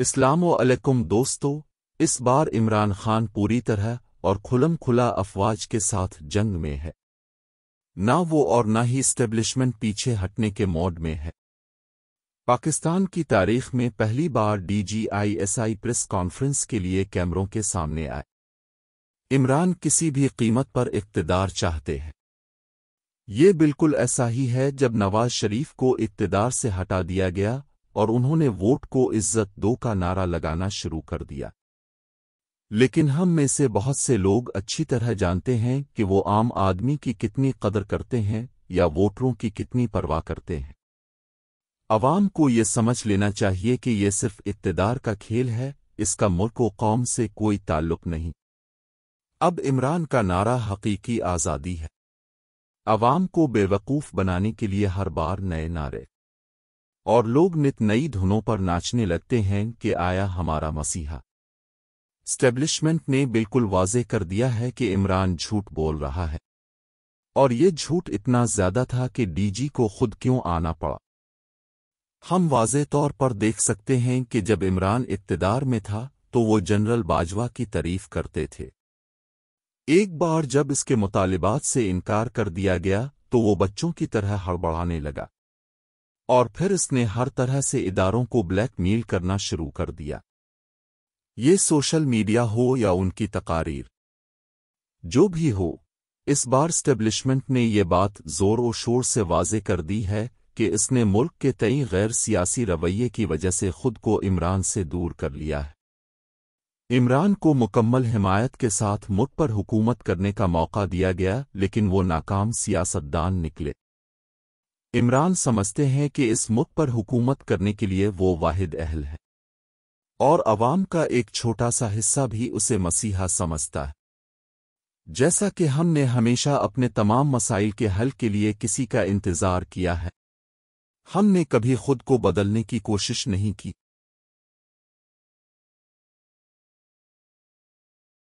इस्लाम दोस्तों इस बार इमरान खान पूरी तरह और खुलम खुला अफवाज के साथ जंग में है ना वो और ना ही स्टेब्लिशमेंट पीछे हटने के मोड में है पाकिस्तान की तारीख में पहली बार डीजीआईएसआई प्रेस कॉन्फ्रेंस के लिए कैमरों के सामने आए इमरान किसी भी कीमत पर इकतदार चाहते हैं ये बिल्कुल ऐसा ही है जब नवाज शरीफ को इकतदार से हटा दिया गया और उन्होंने वोट को इज्जत दो का नारा लगाना शुरू कर दिया लेकिन हम में से बहुत से लोग अच्छी तरह जानते हैं कि वो आम आदमी की कितनी कदर करते हैं या वोटरों की कितनी परवाह करते हैं अवाम को ये समझ लेना चाहिए कि ये सिर्फ इकतदार का खेल है इसका मुल्क व कौम से कोई ताल्लुक नहीं अब इमरान का नारा हकीकी आज़ादी है अवाम को बेवकूफ़ बनाने के लिए हर बार नए नारे और लोग नित नई धुनों पर नाचने लगते हैं कि आया हमारा मसीहा स्टैब्लिशमेंट ने बिल्कुल वाजे कर दिया है कि इमरान झूठ बोल रहा है और ये झूठ इतना ज्यादा था कि डीजी को खुद क्यों आना पड़ा हम वाज तौर पर देख सकते हैं कि जब इमरान इकतदार में था तो वो जनरल बाजवा की तारीफ करते थे एक बार जब इसके मुतालबात से इनकार कर दिया गया तो वो बच्चों की तरह हड़बड़ाने लगा और फिर इसने हर तरह से इदारों को ब्लैकमेल करना शुरू कर दिया ये सोशल मीडिया हो या उनकी तकारीर जो भी हो इस बार स्टेब्लिशमेंट ने ये बात जोर और शोर से वाजे कर दी है कि इसने मुल्क के कई गैर सियासी रवैये की वजह से खुद को इमरान से दूर कर लिया है इमरान को मुकम्मल हिमायत के साथ मुल्क पर हुकूमत करने का मौका दिया गया लेकिन वो नाकाम सियासतदान निकले इमरान समझते हैं कि इस मुख पर हुकूमत करने के लिए वो वाहिद अहल है और अवाम का एक छोटा सा हिस्सा भी उसे मसीहा समझता है जैसा कि हमने हमेशा अपने तमाम मसाइल के हल के लिए किसी का इंतज़ार किया है हमने कभी खुद को बदलने की कोशिश नहीं की